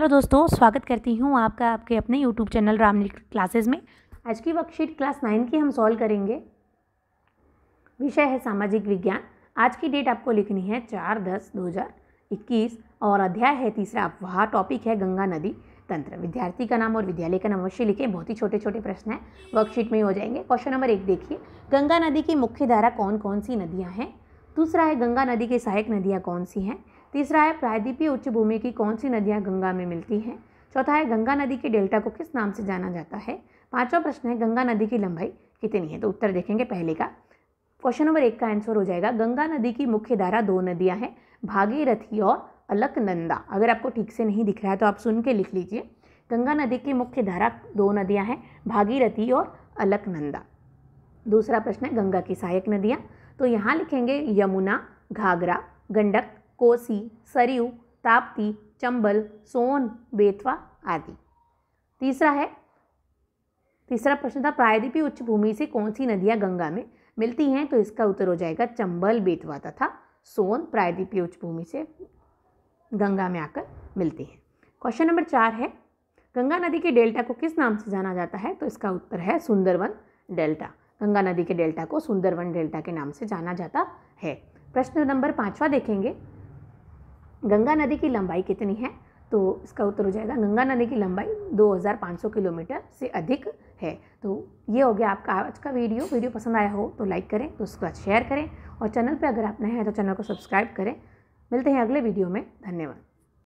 hello दोस्तों स्वागत करती हूँ आपका आपके अपने यूट्यूब चैनल रामलील क्लासेस में आज की वर्कशीट क्लास नाइन की हम सॉल्व करेंगे विषय है सामाजिक विज्ञान आज की डेट आपको लिखनी है चार दस दो हज़ार इक्कीस और अध्याय है तीसरा वहाँ टॉपिक है गंगा नदी तंत्र विद्यार्थी का नाम और विद्यालय का नाम अवश्य लिखें बहुत ही छोटे छोटे प्रश्न हैं वर्कशीट में ही हो जाएंगे क्वेश्चन नंबर एक देखिए गंगा नदी की मुख्य धारा कौन कौन सी नदियाँ हैं दूसरा है गंगा नदी की सहायक नदियाँ कौन सी हैं तीसरा है प्रायद्वीपीय उच्च भूमि की कौन सी नदियाँ गंगा में मिलती हैं चौथा है गंगा नदी के डेल्टा को किस नाम से जाना जाता है पांचवा प्रश्न है गंगा नदी की लंबाई कितनी है तो उत्तर देखेंगे पहले का क्वेश्चन नंबर एक का आंसर हो जाएगा गंगा नदी की मुख्य धारा दो नदियाँ हैं भागीरथी और अलकनंदा अगर आपको ठीक से नहीं दिख रहा है तो आप सुन के लिख लीजिए गंगा नदी की मुख्य धारा दो नदियाँ हैं भागीरथी और अलकनंदा दूसरा प्रश्न है गंगा की सहायक नदियाँ तो यहाँ लिखेंगे यमुना घाघरा गंडक कोसी सरयू ताप्ती चंबल सोन बेतवा आदि तीसरा है तीसरा प्रश्न था प्रायद्वीपीय उच्च भूमि से कौन सी नदियां गंगा में मिलती हैं तो इसका उत्तर हो जाएगा चंबल बेतवा तथा सोन प्रायद्वीपीय उच्च भूमि से गंगा में आकर मिलती हैं क्वेश्चन नंबर चार है गंगा नदी के डेल्टा को किस नाम से जाना जाता है तो इसका उत्तर है सुंदरवन डेल्टा गंगा नदी के डेल्टा को सुंदरवन डेल्टा के नाम से जाना जाता है प्रश्न नंबर पाँचवा देखेंगे गंगा नदी की लंबाई कितनी है तो इसका उत्तर हो जाएगा गंगा नदी की लंबाई 2500 किलोमीटर से अधिक है तो ये हो गया आपका आज का वीडियो वीडियो पसंद आया हो तो लाइक करें तो उसके बाद शेयर करें और चैनल पे अगर आप नए हैं तो चैनल को सब्सक्राइब करें मिलते हैं अगले वीडियो में धन्यवाद